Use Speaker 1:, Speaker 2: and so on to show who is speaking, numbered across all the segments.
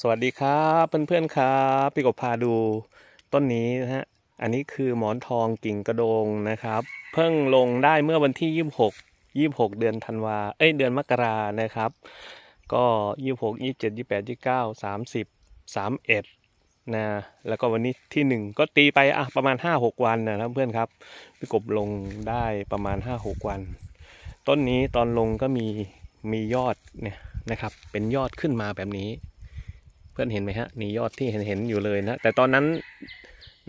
Speaker 1: สวัสดีครับเพื่อน ๆ ครับพี่กบพาดูต้นนี้นะฮะ อันนี้คือหมอนทองกิ่งกระโดงนะครับ เพิ่งลงได้เมื่อวันที่ยี่หกยี่หกเดือนธันวา เอ้ยเดือนมกรานะครับ ก็ยี่หกยี่เจ็ดยี่แปดยี่เก้าสามสิบสามเอ็ดนะแล้วก็วันนี้ที่หนึ่งก็ตีไปอ่ะประมาณห้าหกวันนะครับเพื่อนครับพี่กบลงได้ประมาณห้าหกวัน ต้นนี้ตอนลงก็มีมียอดเนี่ยนะครับ เป็นยอดขึ้นมาแบบนี้พื่อนเห็นไหมฮะนี่ยอดที่เห็นเห็นอยู่เลยนะแต่ตอนนั้น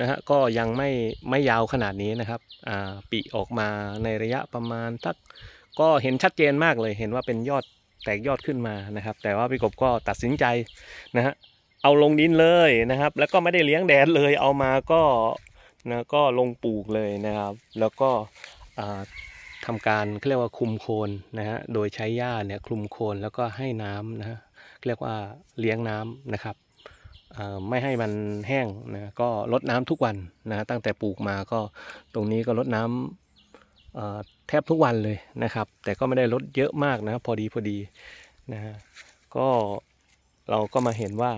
Speaker 1: นะฮะก็ยังไม่ไม่ยาวขนาดนี้นะครับอ่าปีออกมาในระยะประมาณทักก็เห็นชัดเจนมากเลยเห็นว่าเป็นยอดแตกยอดขึ้นมานะครับ แต่ว่าพี่กบก็ตัดสินใจนะฮะเอาลงดินเลยนะครับ แล้วก็ไม่ได้เลี้ยงแดดเลย เอามาก็นะก็ลงปลูกเลยนะครับ แล้วก็ทำการเรียกว่าคลุมโคนนะฮะ โดยใช้หญ้าเนี่ยคลุมโคนแล้วก็ให้น้ำนะฮะ เรียกว่าเลี้ยงน้ำนะครับไม่ให้มันแห้งนะก็ลดน้ำทุกวันนะตั้งแต่ปลูกมาก็ตรงนี้ก็ลดน้ำาแทบทุกวันเลยนะครับ แต่ก็ไม่ได้ลดเยอะมากนะพอดีพอดีนะฮะ ก็เราก็มาเห็นว่า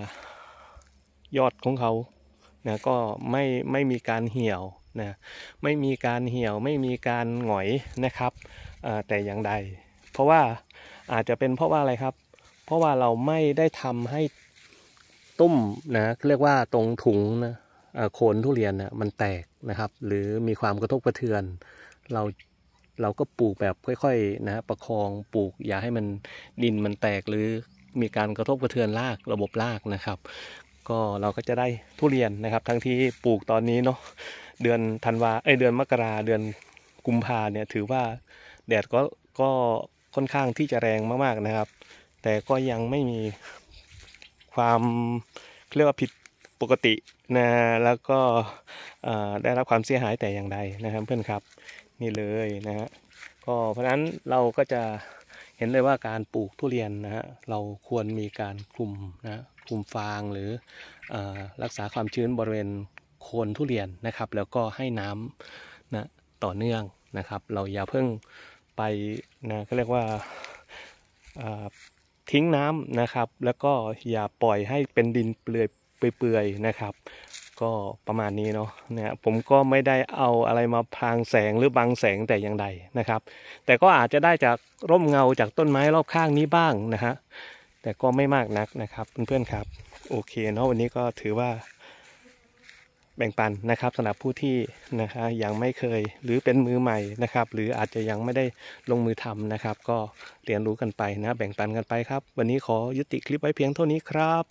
Speaker 1: ยอดของเขานะก็ไม่ไม่มีการเหี่ยวนะไม่มีการเหี่ยวไม่มีการหงอยนะครับแต่อย่างใด เพราะว่าอาจจะเป็นเพราะว่าอะไรครับ เพราะว่าเราไม่ได้ทำให้ตุ้มนะ เรียกว่าตรงถุงนะโคนทุเรียนนะมันแตกนะครับ หรือมีความกระทบกระเทือน เราเราก็ปลูกแบบค่อย ๆนะประคองปลูกอย่าให้มันดินมันแตก หรือมีการกระทบกระเทือนรากระบบรากนะครับ ก็เราก็จะได้ทุเรียนนะครับ ทั้งที่ปลูกตอนนี้เนาะเดือนธันวาไอเดือนมกรา เดือนกุมภาเนี่ยถือว่าแดดก็ก็ค่อนข้างที่จะแรงมากๆนะครับ แต่ก็ยังไม่มีความเรียกว่าผิดปกตินะ แล้วก็ได้รับความเสียหายแต่อย่างใดนะครับเพื่อนครับนี่เลยนะฮะ ก็เพราะนั้นเราก็จะเห็นเลยว่าการปลูกทุเรียนนะฮะเราควรมีการคลุมนะคลุมฟางหรืออรักษาความชื้นบริเวณโคนทุเรียนนะครับแล้วก็ให้น้ำนะ ต่อเนื่องนะครับ เราอย่าเพิ่งไปนะก็เรียกว่าทิ้งน้ำนะครับ แล้วก็อย่าปล่อยให้เป็นดินเปลือยเปื่อยนะครับ ก็ประมาณนี้เนาะเนี่ยผมก็ไม่ได้เอาอะไรมาพรางแสงหรือบังแสงแต่อย่างใดนะครับ แต่ก็อาจจะได้จากร่มเงาจากต้นไม้รอบข้างนี้บ้างนะฮะแต่ก็ไม่มากนักนะครับเพื่อนๆครับโอเคเนาะวันนี้ก็ถือว่าแบ่งปันนะครับสำหรับผู้ที่นะคะยังไม่เคย หรือเป็นมือใหม่นะครับ หรืออาจจะยังไม่ได้ลงมือทำนะครับ ก็เรียนรู้กันไปนะแบ่งปันกันไปครับ วันนี้ขอยุติคลิปไว้เพียงเท่านี้ครับ